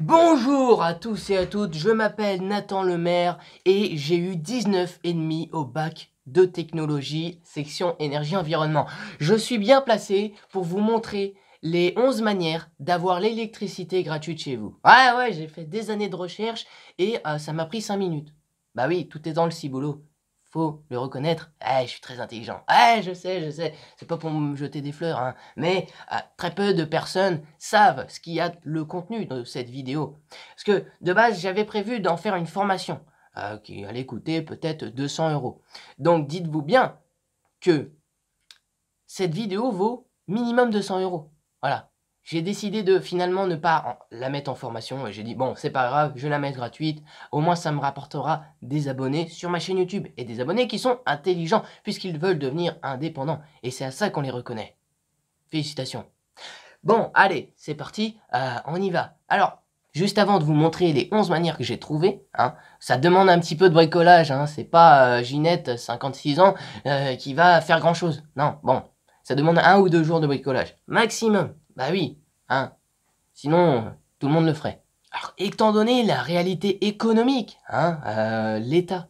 Bonjour à tous et à toutes, je m'appelle Nathan Lemaire et j'ai eu 19,5 au bac de technologie, section énergie-environnement. Je suis bien placé pour vous montrer les 11 manières d'avoir l'électricité gratuite chez vous. Ouais, ouais, j'ai fait des années de recherche et euh, ça m'a pris 5 minutes. Bah oui, tout est dans le ciboulot faut le reconnaître, Eh, je suis très intelligent. Eh, je sais, je sais, c'est pas pour me jeter des fleurs, hein. mais euh, très peu de personnes savent ce qu'il y a le contenu de cette vidéo. Parce que de base, j'avais prévu d'en faire une formation euh, qui allait coûter peut-être 200 euros. Donc dites-vous bien que cette vidéo vaut minimum 200 euros. Voilà, j'ai décidé de finalement ne pas la mettre en formation j'ai dit bon c'est pas grave, je la mets gratuite, au moins ça me rapportera des abonnés sur ma chaîne YouTube et des abonnés qui sont intelligents puisqu'ils veulent devenir indépendants et c'est à ça qu'on les reconnaît. Félicitations. Bon allez c'est parti, euh, on y va. Alors Juste avant de vous montrer les 11 manières que j'ai trouvées, hein, ça demande un petit peu de bricolage, hein, c'est pas euh, Ginette, 56 ans, euh, qui va faire grand chose. Non, bon, ça demande un ou deux jours de bricolage. Maximum. Bah oui, Hein Sinon, tout le monde le ferait. Alors, étant donné la réalité économique, hein, euh, l'État.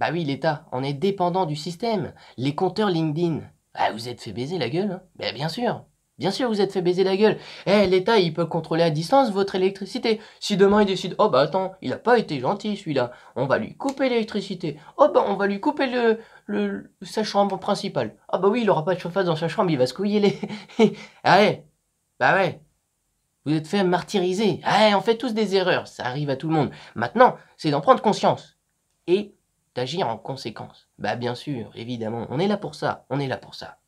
Bah oui, l'État, on est dépendant du système. Les compteurs LinkedIn. Ah, vous êtes fait baiser la gueule, hein Bah bien sûr. Bien sûr, vous êtes fait baiser la gueule. Eh, l'État, il peut contrôler à distance votre électricité. Si demain il décide, oh bah attends, il a pas été gentil celui-là, on va lui couper l'électricité. Oh bah on va lui couper le, le, sa chambre principale. Ah bah oui, il aura pas de chauffage dans sa chambre, il va se couiller les. Allez, ah, eh. Bah ouais. Vous êtes fait martyriser. Ah on fait tous des erreurs. Ça arrive à tout le monde. Maintenant, c'est d'en prendre conscience. Et d'agir en conséquence. Bah bien sûr, évidemment. On est là pour ça. On est là pour ça.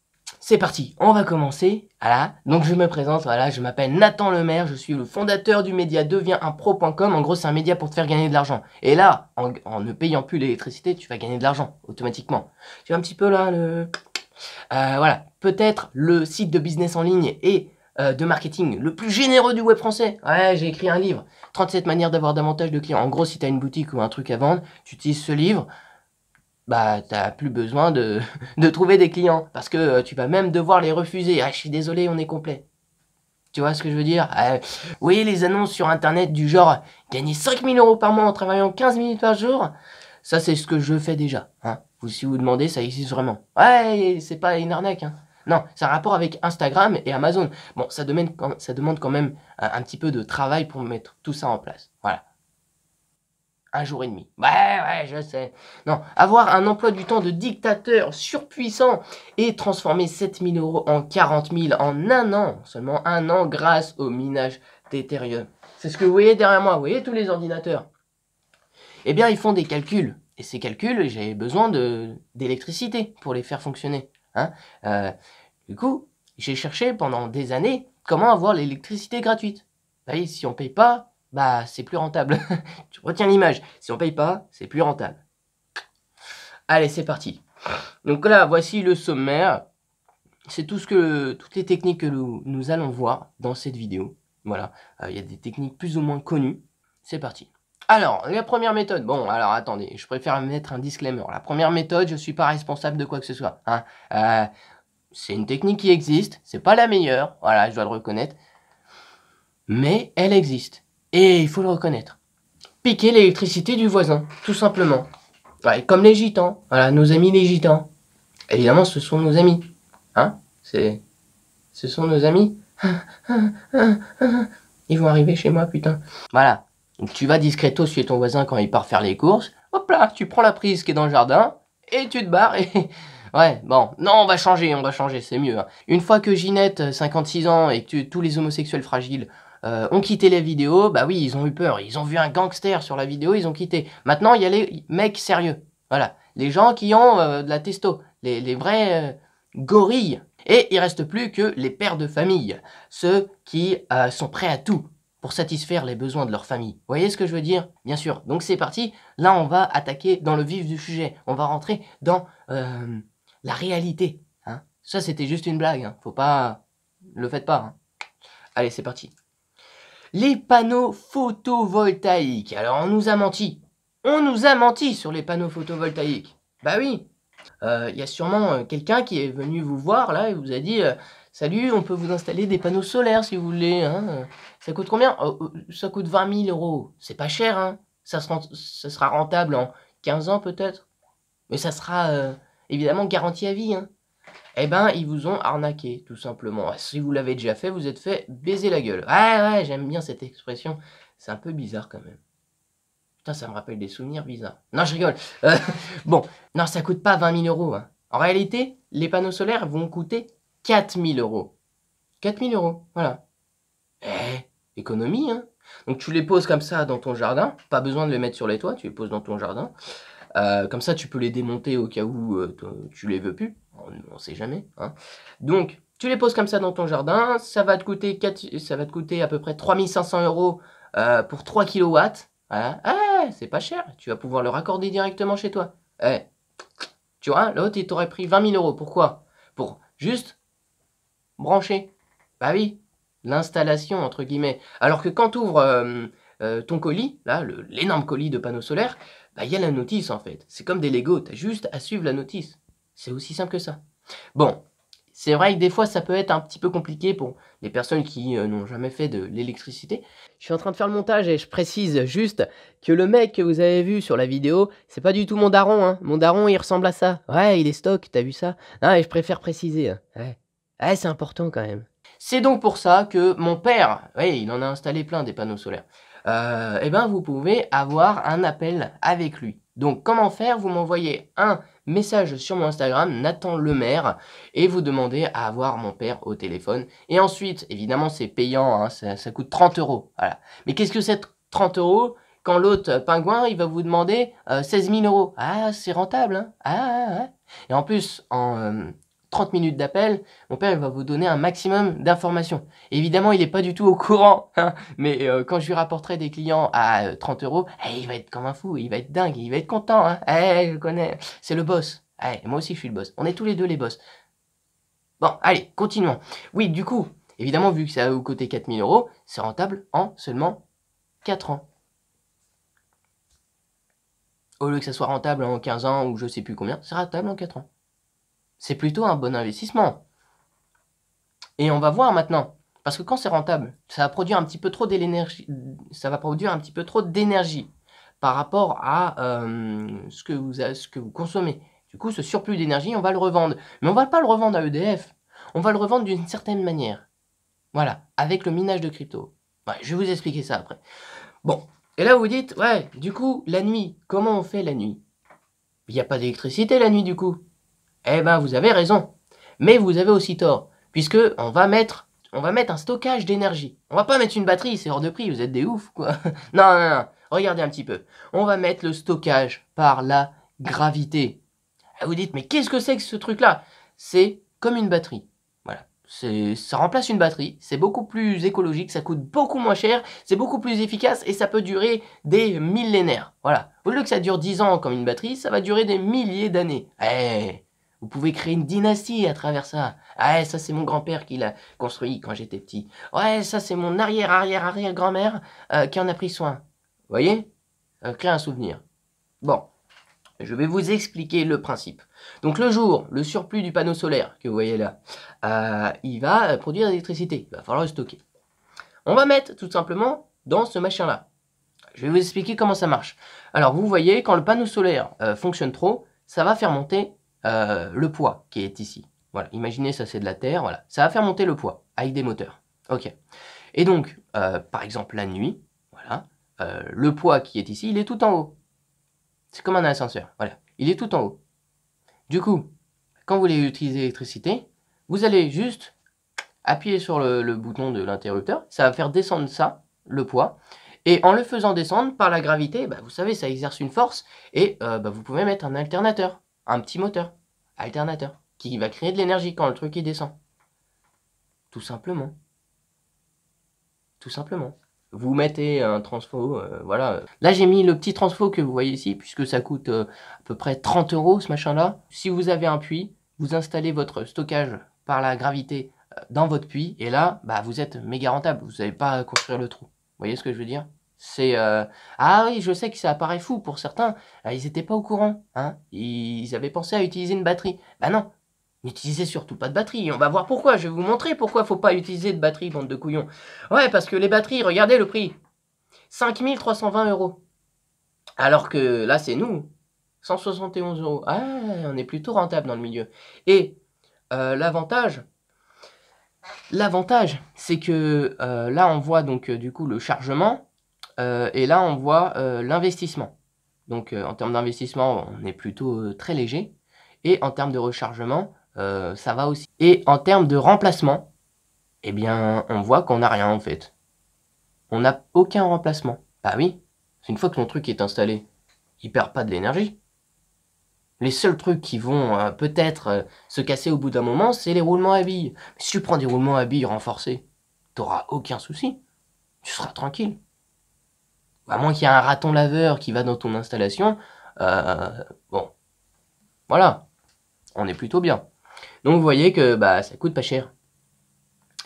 C'est parti, on va commencer. Voilà, donc je me présente, voilà, je m'appelle Nathan Lemaire, je suis le fondateur du média devienunpro.com. En gros, c'est un média pour te faire gagner de l'argent. Et là, en, ne payant plus l'électricité, tu vas gagner de l'argent automatiquement. Tu vois un petit peu là le. Euh, voilà, peut-être le site de business en ligne et euh, de marketing, le plus généreux du web français. Ouais, j'ai écrit un livre. 37 manières d'avoir davantage de clients. En gros, si tu as une boutique ou un truc à vendre, tu utilises ce livre, bah t'as plus besoin de, de, trouver des clients. Parce que euh, tu vas même devoir les refuser. Ah, je suis désolé, on est complet. Tu vois ce que je veux dire euh, Vous les annonces sur internet du genre gagner 5000 euros par mois en travaillant 15 minutes par jour Ça, c'est ce que je fais déjà. Hein. Vous, si vous demandez, ça existe vraiment. Ouais, c'est pas une arnaque. Hein. Non, c'est un rapport avec Instagram et Amazon. Bon, ça, demande quand, même un, petit peu de travail pour mettre tout ça en place. Voilà un jour et demi. Ouais, ouais, je sais. Non, avoir un emploi du temps de dictateur surpuissant et transformer 7000 euros en 40 000 en un an, seulement un an, grâce au minage d'Ethereum. C'est ce que vous voyez derrière moi, vous voyez tous les ordinateurs. Eh bien, ils font des calculs. Et ces calculs, j'ai besoin d'électricité pour les faire fonctionner. Hein euh, du coup, j'ai cherché pendant des années comment avoir l'électricité gratuite. Bah, si on paye pas, bah c'est plus rentable. tu retiens l'image. Si on paye pas, c'est plus rentable. Allez, c'est parti. Donc là, voici le sommaire. C'est tout ce que toutes les techniques que nous, allons voir dans cette vidéo. Voilà, euh, il y a des techniques plus ou moins connues. C'est parti. Alors, la première méthode, bon, alors attendez, je préfère mettre un disclaimer. La première méthode, je ne suis pas responsable de quoi que ce soit. Hein. Euh, c'est une technique qui existe, c'est pas la meilleure, voilà, je dois le reconnaître. Mais elle existe, et il faut le reconnaître. Piquer l'électricité du voisin, tout simplement. comme les gitans, voilà, nos amis les gitans. Évidemment, ce sont nos amis. Hein C'est... Ce sont nos amis. Ils vont arriver chez moi, putain. Voilà, tu vas discrètement chez ton voisin quand il part faire les courses. Hop là, tu prends la prise qui est dans le jardin et tu te barres Ouais, bon, non, on va changer, on va changer, c'est mieux. Hein. Une fois que Ginette, 56 euh, ans, et que tous les homosexuels fragiles euh, ont quitté la vidéo, bah oui, ils ont eu peur, ils ont vu un gangster sur la vidéo, ils ont quitté. Maintenant, il y a les mecs sérieux, voilà, les gens qui ont euh, de la testo, les, vrais gorilles. Et il reste plus que les pères de famille, ceux qui sont prêts à tout, pour satisfaire les besoins de leur famille. Vous voyez ce que je veux dire Bien sûr. Donc c'est parti. Là, on va attaquer dans le vif du sujet. On va rentrer dans euh, la réalité. Hein. Ça, c'était juste une blague. Hein. Faut pas... Le faites pas. Hein. Allez, c'est parti. Les panneaux photovoltaïques. Alors, on nous a menti. On nous a menti sur les panneaux photovoltaïques. Bah oui. Euh, il y a sûrement euh, quelqu'un qui est venu vous voir là et vous a dit... Salut, on peut vous installer des panneaux solaires si vous voulez. Hein. Ça coûte combien oh, oh, Ça coûte 20 000 euros. C'est pas cher, hein. Ça, sera rentable en 15 ans peut-être. Mais ça sera euh, évidemment garanti à vie. Hein. Eh ben, ils vous ont arnaqué, tout simplement. Ah, si vous l'avez déjà fait, vous êtes fait baiser la gueule. Ouais, ouais, j'aime bien cette expression. C'est un peu bizarre quand même. Putain, ça me rappelle des souvenirs bizarres. Non, je rigole. Euh, bon, non, ça coûte pas 20 000 euros. Hein. En réalité, les panneaux solaires vont coûter 4000 euros. 4000 euros, voilà. Eh, économie, hein. Donc tu les poses comme ça dans ton jardin, pas besoin de les mettre sur les toits, tu les poses dans ton jardin. Euh, comme ça, tu peux les démonter au cas où euh, tu tu les veux plus. On ne sait jamais. Hein. Donc, tu les poses comme ça dans ton jardin. Ça va te coûter, ça va te coûter à peu près 3500 euros euh, pour 3 kW. Voilà. Eh, c'est pas cher. Tu vas pouvoir le raccorder directement chez toi. Eh. Tu vois, l'autre, il t'aurait pris 20 000 euros. Pourquoi Pour juste branché. Bah oui, l'installation, entre guillemets. Alors que quand tu ouvres euh, euh, ton colis, là, l'énorme colis de panneaux solaires, bah il y a la notice en fait. C'est comme des Lego, t'as juste à suivre la notice. C'est aussi simple que ça. Bon, c'est vrai que des fois ça peut être un petit peu compliqué pour les personnes qui euh, n'ont jamais fait de l'électricité. Je suis en train de faire le montage et je précise juste que le mec que vous avez vu sur la vidéo, c'est pas du tout mon daron. Hein. Mon daron, il ressemble à ça. Ouais, il est stock, t'as vu ça et je préfère préciser. Hein. Ouais. Ah, c'est important quand même. C'est donc pour ça que mon père, il en a installé plein des panneaux solaires, euh, eh ben vous pouvez avoir un appel avec lui. Donc comment faire Vous m'envoyez un message sur mon Instagram, Nathan Lemaire, et vous demandez à avoir mon père au téléphone. Et ensuite, évidemment, c'est payant, hein, ça, coûte 30 euros. Voilà. Mais qu'est-ce que c'est 30 euros quand l'autre pingouin, il va vous demander 16 euh, 000 euros Ah, c'est rentable, hein ah, ah, ah, Et en plus, en, euh, 30 minutes d'appel, mon père il va vous donner un maximum d'informations. Évidemment, il n'est pas du tout au courant, hein, mais euh, quand je lui rapporterai des clients à 30 euh, euros, eh, il va être comme un fou, il va être dingue, il va être content. Hein. Eh, eh, je connais, c'est le boss. Eh, moi aussi, je suis le boss. On est tous les deux les boss. Bon, allez, continuons. Oui, du coup, évidemment, vu que ça a vous coûter 4000 euros, c'est rentable en seulement 4 ans au lieu que ça soit rentable en 15 ans ou je sais plus combien, c'est rentable en 4 ans c'est plutôt un bon investissement. Et on va voir maintenant, parce que quand c'est rentable, ça va produire un petit peu trop d'énergie, ça va produire un petit peu trop d'énergie par rapport à euh, ce, que vous, consommez. Du coup, ce surplus d'énergie, on va le revendre. Mais on va pas le revendre à EDF. On va le revendre d'une certaine manière. Voilà, avec le minage de crypto. je vais vous expliquer ça après. Bon, et là vous dites, ouais, du coup, la nuit, comment on fait la nuit Il n'y a pas d'électricité la nuit du coup. Eh ben, vous avez raison. Mais vous avez aussi tort, puisque on va mettre, on va mettre un stockage d'énergie. On va pas mettre une batterie, c'est hors de prix, vous êtes des oufs, quoi. non, non, non. Regardez un petit peu. On va mettre le stockage par la gravité. Ah, vous dites, mais qu'est-ce que c'est que ce truc-là C'est comme une batterie. Voilà. Ça remplace une batterie, c'est beaucoup plus écologique, ça coûte beaucoup moins cher, c'est beaucoup plus efficace et ça peut durer des millénaires. Voilà. Au lieu que ça dure 10 ans comme une batterie, ça va durer des milliers d'années. Eh, vous pouvez créer une dynastie à travers ça. Ah, ça c'est mon grand-père qui l'a construit quand j'étais petit. Ouais, ça c'est mon arrière-arrière-arrière-grand-mère euh, qui en a pris soin. Vous voyez euh, Créer un souvenir. Bon, je vais vous expliquer le principe. Donc le jour, le surplus du panneau solaire que vous voyez là, euh, il va produire de l'électricité. Il va falloir le stocker. On va mettre tout simplement dans ce machin-là. Je vais vous expliquer comment ça marche. Alors vous voyez, quand le panneau solaire fonctionne trop, ça va faire monter euh, le poids qui est ici. Voilà, imaginez ça c'est de la terre, voilà. Ça va faire monter le poids avec des moteurs. Ok. Et donc, euh, par exemple la nuit, voilà, euh, le poids qui est ici, il est tout en haut. C'est comme un ascenseur, voilà. Il est tout en haut. Du coup, quand vous voulez utiliser l'électricité, vous allez juste appuyer sur le, bouton de l'interrupteur, ça va faire descendre ça, le poids, et en le faisant descendre par la gravité, bah, vous savez, ça exerce une force, et bah, vous pouvez mettre un alternateur un petit moteur, alternateur, qui va créer de l'énergie quand le truc il descend. Tout simplement. Tout simplement. Vous mettez un transfo, euh, voilà. Là j'ai mis le petit transfo que vous voyez ici, puisque ça coûte euh, à peu près 30 euros ce machin-là. Si vous avez un puits, vous installez votre stockage par la gravité euh, dans votre puits, et là, bah, vous êtes méga rentable, vous n'avez pas à construire le trou. Vous voyez ce que je veux dire c'est euh, ah oui, je sais que ça paraît fou pour certains. Ah, ils n'étaient pas au courant. Hein. Ils avaient pensé à utiliser une batterie. Bah ben non, N'utilisez surtout pas de batterie. On va voir pourquoi. Je vais vous montrer pourquoi faut pas utiliser de batterie, bande de couillons. Ouais, parce que les batteries, regardez le prix. 5320 euros. Alors que là, c'est nous. 171 euros. Ah, on est plutôt rentable dans le milieu. Et euh, l'avantage, l'avantage, c'est que euh, là, on voit donc du coup le chargement. Euh, et là, on voit euh, l'investissement. Donc, euh, en termes d'investissement, on est plutôt très léger. Et en termes de rechargement, ça va aussi. Et en termes de remplacement, eh bien, on voit qu'on n'a rien en fait. On n'a aucun remplacement. Bah oui, une fois que ton truc est installé, il perd pas de l'énergie. Les seuls trucs qui vont peut-être se casser au bout d'un moment, c'est les roulements à billes. si tu prends des roulements à billes renforcés, t'auras aucun souci. Tu seras tranquille. À moins qu'il y ait un raton laveur qui va dans ton installation, euh, bon, voilà, on est plutôt bien. Donc vous voyez que bah, ça coûte pas cher.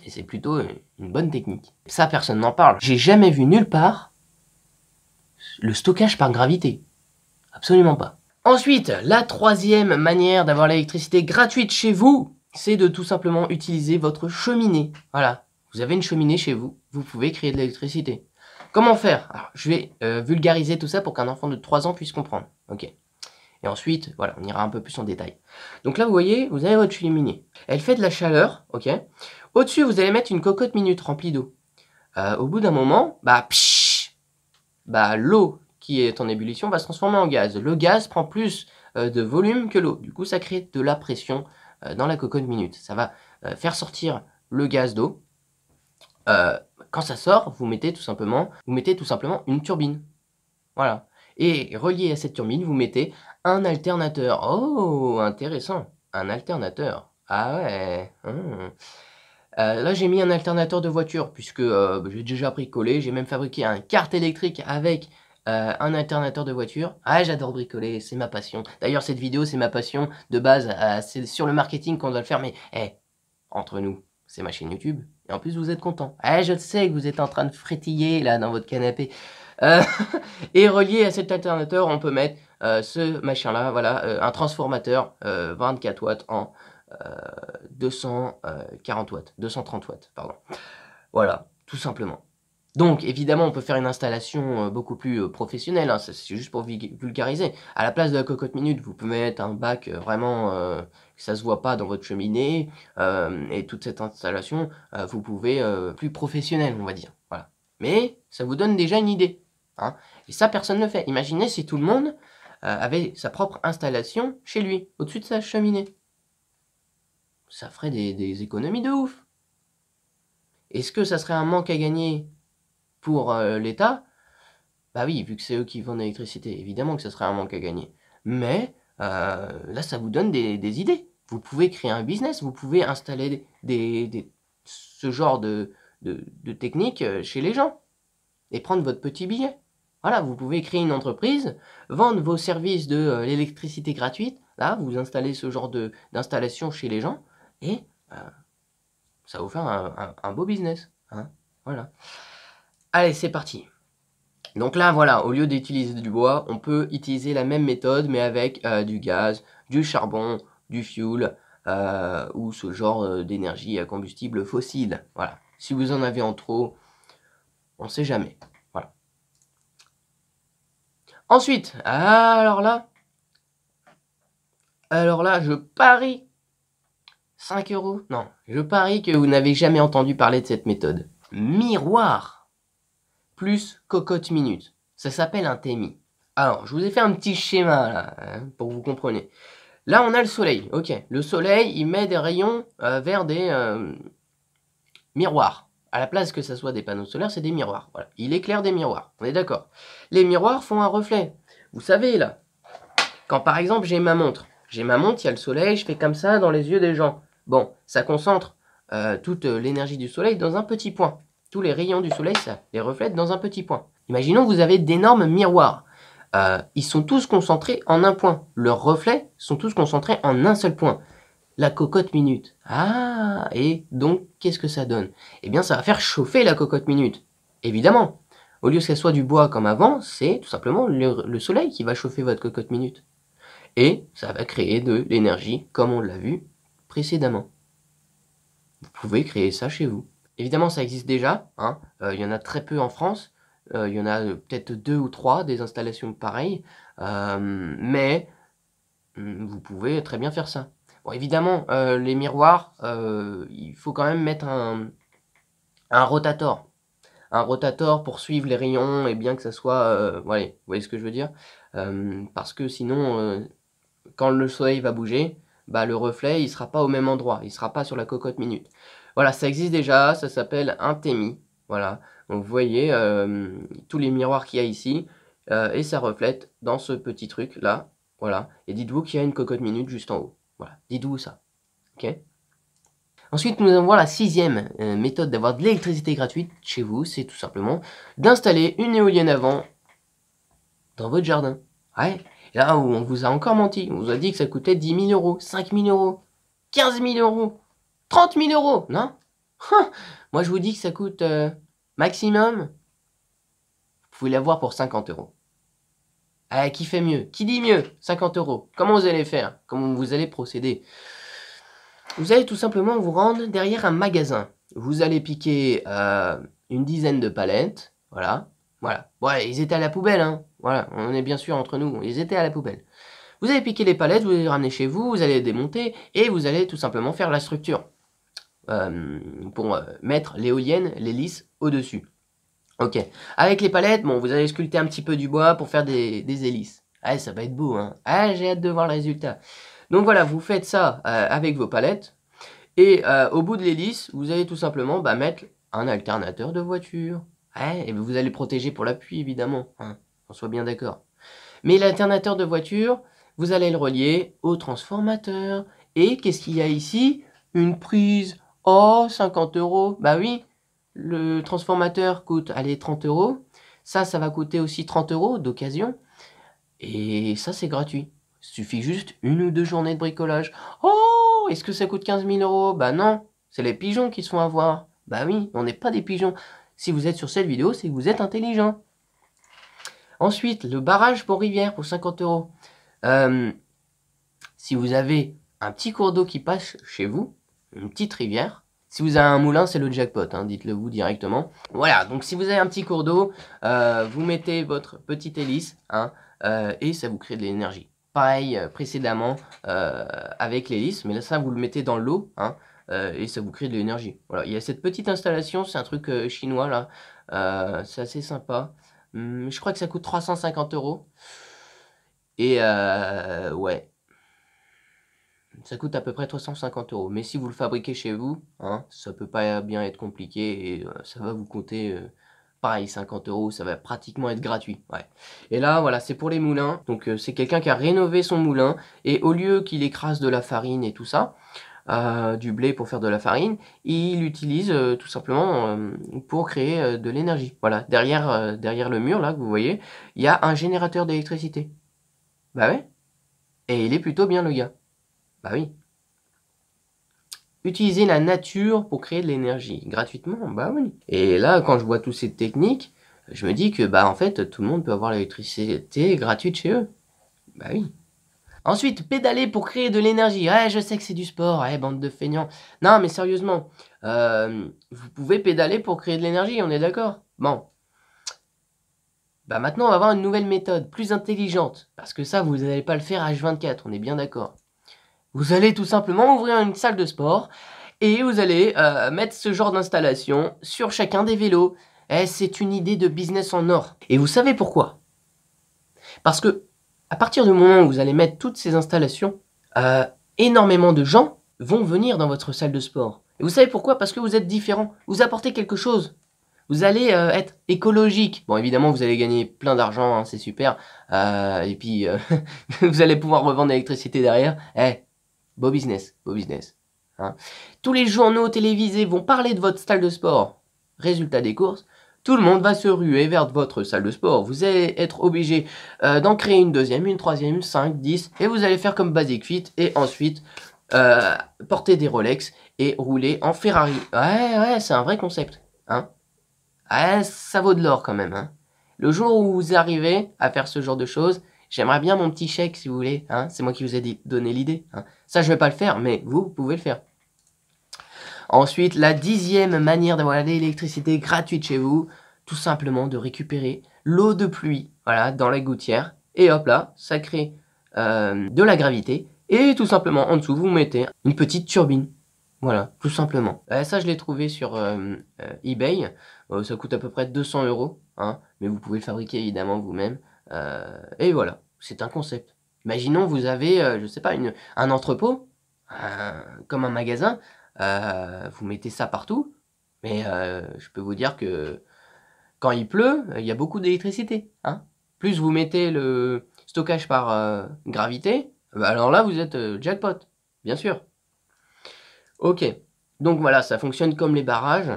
Et c'est plutôt une bonne technique. Ça, personne n'en parle. J'ai jamais vu nulle part le stockage par gravité. Absolument pas. Ensuite, la troisième manière d'avoir l'électricité gratuite chez vous, c'est de tout simplement utiliser votre cheminée. Voilà, vous avez une cheminée chez vous, vous pouvez créer de l'électricité. Comment faire Je vais euh, vulgariser tout ça pour qu'un enfant de 3 ans puisse comprendre. Ok. Et ensuite, voilà, on ira un peu plus en détail. Donc là, vous voyez, vous avez votre cheminée. Elle fait de la chaleur, ok Au-dessus, vous allez mettre une cocotte minute remplie d'eau. Euh, au bout d'un moment, bah, bah l'eau qui est en ébullition va se transformer en gaz. Le gaz prend plus euh, de volume que l'eau. Du coup, ça crée de la pression dans la cocotte minute. Ça va faire sortir le gaz d'eau, euh, quand ça sort, vous mettez tout simplement, vous mettez tout simplement une turbine. Voilà. Et relié à cette turbine, vous mettez un alternateur. Oh, intéressant. Un alternateur. Ah ouais. Hum. Euh, là, j'ai mis un alternateur de voiture, puisque euh, j'ai déjà bricolé, j'ai même fabriqué un carte électrique avec un alternateur de voiture. Ah, j'adore bricoler, c'est ma passion. D'ailleurs, cette vidéo, c'est ma passion de base. c'est sur le marketing qu'on doit le faire, mais entre nous, c'est ma chaîne YouTube, et en plus, vous êtes content. Eh, je sais que vous êtes en train de frétiller là dans votre canapé. Euh, et relié à cet alternateur, on peut mettre euh, ce machin-là, voilà, euh, un transformateur 24 watts en 240 watts, 230 watts, pardon. Voilà, tout simplement. Donc, évidemment, on peut faire une installation beaucoup plus professionnelle, hein, c'est juste pour vulgariser. À la place de la cocotte minute, vous pouvez mettre un bac vraiment ça se voit pas dans votre cheminée euh, et toute cette installation, euh, vous pouvez euh, plus professionnel, on va dire. Voilà. Mais ça vous donne déjà une idée. Hein. Et ça, personne ne fait. Imaginez si tout le monde avait sa propre installation chez lui, au-dessus de sa cheminée. Ça ferait des, économies de ouf. Est-ce que ça serait un manque à gagner pour l'État Bah oui, vu que c'est eux qui vendent l'électricité, évidemment que ça serait un manque à gagner. Mais euh, là, ça vous donne des, idées. Vous pouvez créer un business, vous pouvez installer ce genre de, technique euh, chez les gens et prendre votre petit billet. Voilà, vous pouvez créer une entreprise, vendre vos services de euh, l'électricité gratuite. Là, vous installez ce genre d'installation chez les gens et ça vous fait un, beau business. Hein. voilà. Allez, c'est parti. Donc là, voilà, au lieu d'utiliser du bois, on peut utiliser la même méthode, mais avec euh, du gaz, du charbon, du fuel, euh, ou ce genre euh, d'énergie à combustible fossile. Voilà. Si vous en avez en trop, on ne sait jamais. Voilà. Ensuite, alors là, alors là, je parie 5 euros. Non, je parie que vous n'avez jamais entendu parler de cette méthode. Miroir plus cocotte minute. Ça s'appelle un témi. Alors, je vous ai fait un petit schéma hein, pour que vous compreniez. Là, on a le soleil. Ok, le soleil, il met des rayons euh, vers des euh, miroirs. À la place que ça soit des panneaux solaires, c'est des miroirs. Voilà. Il éclaire des miroirs. On est d'accord. Les miroirs font un reflet. Vous savez là, quand par exemple j'ai ma montre, j'ai ma montre, il y a le soleil, je fais comme ça dans les yeux des gens. Bon, ça concentre euh, toute l'énergie du soleil dans un petit point. Tous les rayons du soleil, ça les reflète dans un petit point. Imaginons que vous avez d'énormes miroirs. Euh, ils sont tous concentrés en un point. Leurs reflets sont tous concentrés en un seul point. La cocotte minute. Ah, et donc, qu'est-ce que ça donne Eh bien, ça va faire chauffer la cocotte minute. Évidemment. Au lieu que soit du bois comme avant, c'est tout simplement le soleil qui va chauffer votre cocotte minute. Et ça va créer de l'énergie, comme on l'a vu précédemment. Vous pouvez créer ça chez vous. Évidemment, ça existe déjà. Hein. Euh, il y en a très peu en France. Euh, il y en a euh, peut-être deux ou trois des installations pareilles. mais hmm, vous pouvez très bien faire ça. Bon, évidemment, les miroirs, il faut quand même mettre un, un rotator. Un rotator pour suivre les rayons et bien que ça soit... Voilà, vous voyez ce que je veux dire Parce que sinon, quand le soleil va bouger, bah, le reflet, il sera pas au même endroit. Il sera pas sur la cocotte minute. Voilà, ça existe déjà, ça s'appelle un TEMI, Voilà, donc vous voyez euh, tous les miroirs qu'il y a ici, euh, et ça reflète dans ce petit truc là, voilà. Et dites-vous qu'il y a une cocotte minute juste en haut. Voilà, dites-vous ça, ok Ensuite, nous allons voir la sixième euh, méthode d'avoir de l'électricité gratuite chez vous, c'est tout simplement d'installer une éolienne avant dans votre jardin. Ouais, là où on vous a encore menti, on vous a dit que ça coûtait 10 000 euros, 5 000 euros, 15 000 euros. 30 000 euros, non hein Moi, je vous dis que ça coûte euh, maximum. Vous pouvez l'avoir pour 50 euros. Ah, qui fait mieux Qui dit mieux 50 euros. Comment vous allez faire Comment vous allez procéder Vous allez tout simplement vous rendre derrière un magasin. Vous allez piquer euh, une dizaine de palettes. Voilà. Voilà. Ouais, ils étaient à la poubelle. Hein. Voilà, on est bien sûr entre nous. Ils étaient à la poubelle. Vous allez piquer les palettes, vous les ramenez chez vous, vous allez les démonter et vous allez tout simplement faire la structure. Euh, pour euh, mettre l'éolienne, l'hélice au-dessus. Ok. Avec les palettes, bon, vous allez sculpter un petit peu du bois pour faire des, hélices. Ah, ça va être beau, hein. Ah, j'ai hâte de voir le résultat. Donc voilà, vous faites ça euh, avec vos palettes. Et au bout de l'hélice, vous allez tout simplement bah, mettre un alternateur de voiture. et vous allez protéger pour l'appui, évidemment. Hein. on soit bien d'accord. Mais l'alternateur de voiture, vous allez le relier au transformateur. Et qu'est-ce qu'il y a ici Une prise Oh, 50 euros. Bah oui, le transformateur coûte, allez, 30 euros. Ça, ça va coûter aussi 30 euros d'occasion. Et ça, c'est gratuit. suffit juste une ou deux journées de bricolage. Oh, est-ce que ça coûte 15 000 euros Bah non, c'est les pigeons qui se font avoir. Bah oui, on n'est pas des pigeons. Si vous êtes sur cette vidéo, c'est que vous êtes intelligent. Ensuite, le barrage pour rivière pour 50 euros. Euh, si vous avez un petit cours d'eau qui passe chez vous, une petite rivière. Si vous avez un moulin, c'est le jackpot, hein, dites-le vous directement. Voilà, donc si vous avez un petit cours d'eau, euh, vous mettez votre petite hélice hein, euh, et ça vous crée de l'énergie. Pareil euh, précédemment avec l'hélice, mais là ça vous le mettez dans l'eau hein, et ça vous crée de l'énergie. Voilà, il y a cette petite installation, c'est un truc chinois là, c'est assez sympa. Hum, je crois que ça coûte 350 euros. Et ouais, ça coûte à peu près 350 euros. Mais si vous le fabriquez chez vous, hein, ça peut pas bien être compliqué et euh, ça va vous coûter euh, pareil 50 euros. Ça va pratiquement être gratuit. Et là, voilà, c'est pour les moulins. Donc euh, c'est quelqu'un qui a rénové son moulin et au lieu qu'il écrase de la farine et tout ça, du blé pour faire de la farine, il l'utilise tout simplement pour créer de l'énergie. Voilà, derrière, derrière le mur là que vous voyez, il y a un générateur d'électricité. Bah ouais. Et il est plutôt bien le gars. Bah oui. Utiliser la nature pour créer de l'énergie gratuitement, bah oui. Et là, quand je vois toutes ces techniques, je me dis que bah en fait tout le monde peut avoir l'électricité gratuite chez eux. Bah oui. Ensuite, pédaler pour créer de l'énergie. Ouais, je sais que c'est du sport, bande de feignants. Non, mais sérieusement, euh, vous pouvez pédaler pour créer de l'énergie, on est d'accord Bon. Bah maintenant, on va avoir une nouvelle méthode, plus intelligente. Parce que ça, vous n'allez pas le faire H24, on est bien d'accord. Vous allez tout simplement ouvrir une salle de sport et vous allez euh, mettre ce genre d'installation sur chacun des vélos. et eh, c'est une idée de business en or. Et vous savez pourquoi Parce que à partir du moment où vous allez mettre toutes ces installations, euh, énormément de gens vont venir dans votre salle de sport. Et vous savez pourquoi Parce que vous êtes différent. Vous apportez quelque chose. Vous allez euh, être écologique. Bon, évidemment, vous allez gagner plein d'argent, hein, c'est super. et puis, vous allez pouvoir revendre l'électricité derrière. Eh, beau business, beau business. Hein. Tous les journaux télévisés vont parler de votre salle de sport. Résultat des courses, tout le monde va se ruer vers votre salle de sport. Vous allez être obligé euh, d'en créer une deuxième, une troisième, cinq, dix, et vous allez faire comme Basic Fit, et ensuite euh, porter des Rolex et rouler en Ferrari. Ouais, ouais, c'est un vrai concept. Hein. Ouais, ça vaut de l'or quand même. Hein. Le jour où vous arrivez à faire ce genre de choses, j'aimerais bien mon petit chèque si vous voulez, hein. c'est moi qui vous ai donné l'idée. Hein. Ça je vais pas le faire, mais vous, pouvez le faire. Ensuite, la dixième manière d'avoir l'électricité gratuite chez vous, tout simplement de récupérer l'eau de pluie, voilà, dans la gouttière, et hop là, ça crée euh, de la gravité, et tout simplement en dessous vous mettez une petite turbine. Voilà, tout simplement. Euh, ça, je l'ai trouvé sur euh, eBay. ça coûte à peu près 200 euros, hein, mais vous pouvez le fabriquer évidemment vous-même. Euh, et voilà, c'est un concept. Imaginons, vous avez, euh, je sais pas, un entrepôt, comme un magasin, euh, vous mettez ça partout, mais je peux vous dire que quand il pleut, il y a beaucoup d'électricité. Hein. Plus vous mettez le stockage par gravité, bah, alors là vous êtes jackpot, bien sûr. Ok, donc voilà, ça fonctionne comme les barrages.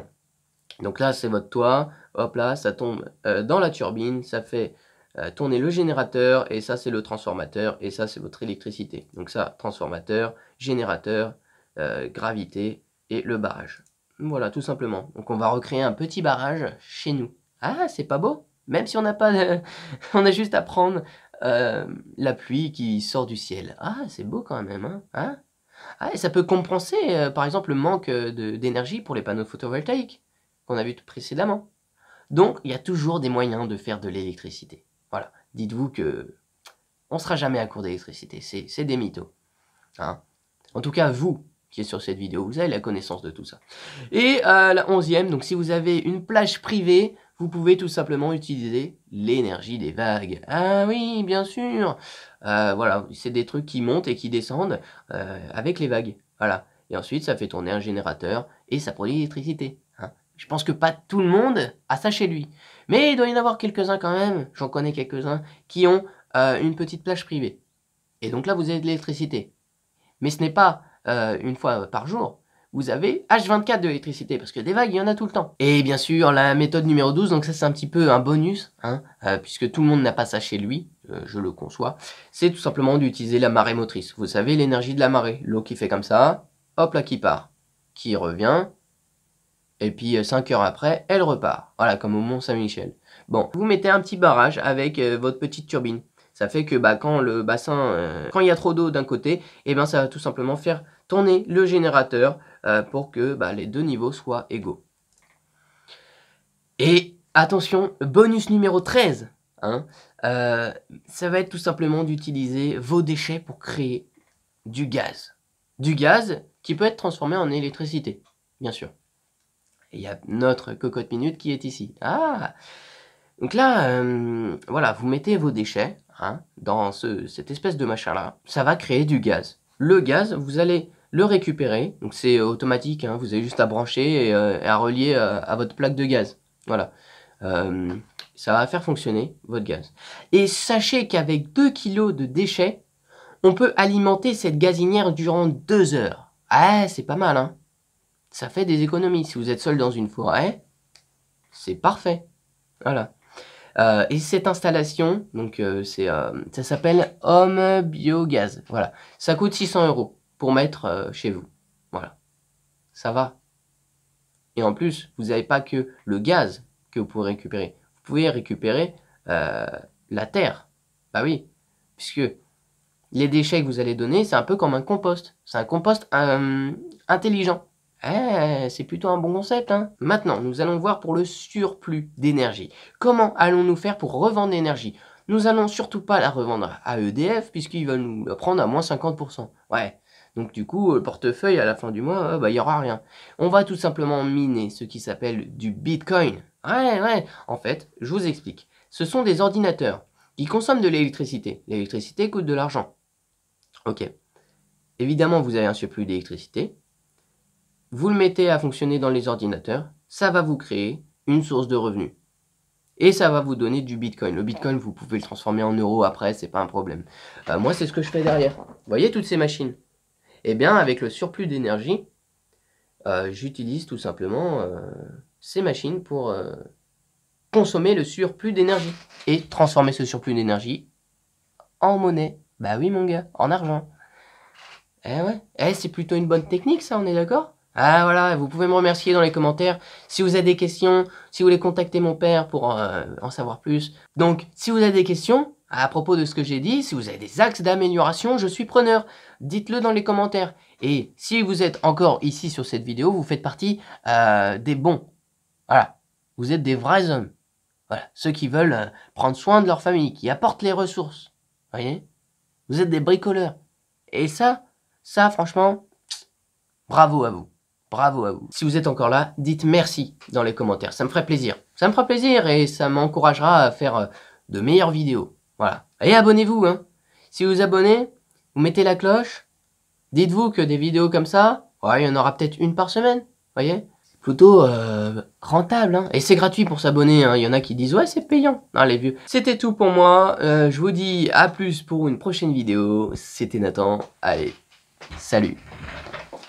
Donc là c'est votre toit, hop là, ça tombe dans la turbine, ça fait euh, tourner le générateur, et ça c'est le transformateur, et ça c'est votre électricité. Donc ça, transformateur, générateur, euh, gravité et le barrage. Voilà, tout simplement. Donc on va recréer un petit barrage chez nous. Ah, c'est pas beau Même si on n'a pas... De... on a juste à prendre euh, la pluie qui sort du ciel. Ah, c'est beau quand même, hein, hein. Ah, et ça peut compenser, par exemple, le manque d'énergie pour les panneaux photovoltaïques qu'on a vu précédemment. Donc, il y a toujours des moyens de faire de l'électricité. Voilà. Dites-vous que on sera jamais à court d'électricité. C'est des mythos. Hein. en tout cas, vous qui êtes sur cette vidéo, vous avez la connaissance de tout ça. Et euh, la onzième, donc si vous avez une plage privée, vous pouvez tout simplement utiliser l'énergie des vagues. Ah oui, bien sûr. Euh, voilà, c'est des trucs qui montent et qui descendent euh, avec les vagues. Voilà. Et ensuite, ça fait tourner un générateur et ça produit l'électricité. Hein. Je pense que pas tout le monde a ça chez lui. Mais il doit y en avoir quelques-uns quand même, j'en connais quelques-uns, qui ont euh, une petite plage privée. Et donc là, vous avez de l'électricité. Mais ce n'est pas euh, une fois par jour. Vous avez H24 de l'électricité, parce que des vagues, il y en a tout le temps. Et bien sûr, la méthode numéro 12, donc ça c'est un petit peu un bonus, hein, euh, puisque tout le monde n'a pas ça chez lui, je le conçois, c'est tout simplement d'utiliser la marée motrice. Vous savez, l'énergie de la marée, l'eau qui fait comme ça, hop là qui part, qui revient, et puis 5 euh, heures après, elle repart. Voilà, comme au Mont-Saint-Michel. Bon, vous mettez un petit barrage avec euh, votre petite turbine. Ça fait que bah, quand le bassin, euh, quand il y a trop d'eau d'un côté, eh ben ça va tout simplement faire tourner le générateur pour que bah, les deux niveaux soient égaux. Et attention, bonus numéro 13, hein, ça va être tout simplement d'utiliser vos déchets pour créer du gaz. Du gaz qui peut être transformé en électricité, bien sûr il y a notre cocotte minute qui est ici. Ah Donc là, euh, voilà, vous mettez vos déchets hein, dans cette espèce de machin-là. Ça va créer du gaz. Le gaz, vous allez le récupérer. Donc c'est automatique, hein, vous avez juste à brancher et, euh, à relier euh, à votre plaque de gaz. Voilà. ça va faire fonctionner votre gaz. Et sachez qu'avec 2 kg de déchets, on peut alimenter cette gazinière durant 2 heures. Ah, c'est pas mal, hein ça fait des économies. Si vous êtes seul dans une forêt, c'est parfait. Voilà. Euh, et cette installation, donc euh, c'est, euh, ça s'appelle Home Biogaz. Voilà, ça coûte 600 euros pour mettre chez vous. Voilà, ça va. Et en plus, vous n'avez pas que le gaz que vous pouvez récupérer. Vous pouvez récupérer la terre. Bah oui, puisque les déchets que vous allez donner, c'est un peu comme un compost. C'est un compost intelligent. Eh, c'est plutôt un bon concept, hein Maintenant, nous allons voir pour le surplus d'énergie. Comment allons-nous faire pour revendre l'énergie Nous allons surtout pas la revendre à EDF, puisqu'il va nous prendre à moins 50%. Ouais, donc du coup, le portefeuille à la fin du mois, euh, bah, il y aura rien. On va tout simplement miner ce qui s'appelle du Bitcoin. Ouais, ouais. En fait, je vous explique. Ce sont des ordinateurs qui consomment de l'électricité. L'électricité coûte de l'argent. Ok. Évidemment, vous avez un surplus d'électricité vous le mettez à fonctionner dans les ordinateurs, ça va vous créer une source de revenus. Et ça va vous donner du Bitcoin. Le Bitcoin, vous pouvez le transformer en euros après, c'est pas un problème. Euh, moi, c'est ce que je fais derrière. Vous voyez toutes ces machines Eh bien, avec le surplus d'énergie, euh, j'utilise tout simplement euh, ces machines pour consommer le surplus d'énergie et transformer ce surplus d'énergie en monnaie. Bah oui, mon gars, en argent. Eh ouais, eh, c'est plutôt une bonne technique, ça, on est d'accord ah voilà, vous pouvez me remercier dans les commentaires si vous avez des questions, si vous voulez contacter mon père pour euh, en savoir plus. Donc, si vous avez des questions à propos de ce que j'ai dit, si vous avez des axes d'amélioration, je suis preneur. Dites-le dans les commentaires. Et si vous êtes encore ici sur cette vidéo, vous faites partie euh, des bons. Voilà, vous êtes des vrais hommes. Voilà, ceux qui veulent euh, prendre soin de leur famille, qui apportent les ressources. Voyez Vous êtes des bricoleurs. Et ça, ça franchement, bravo à vous. Bravo à vous. Si vous êtes encore là, dites merci dans les commentaires. Ça me ferait plaisir. Ça me fera plaisir et ça m'encouragera à faire euh, de meilleures vidéos. Voilà. Et abonnez-vous. Hein. Si vous vous abonnez, vous mettez la cloche. Dites-vous que des vidéos comme ça, ouais, il y en aura peut-être une par semaine. voyez plutôt euh, rentable. Hein. Et c'est gratuit pour s'abonner. Hein. Il y en a qui disent ouais c'est payant. Non les vieux. C'était tout pour moi. Euh, je vous dis à plus pour une prochaine vidéo. C'était Nathan. Allez, salut.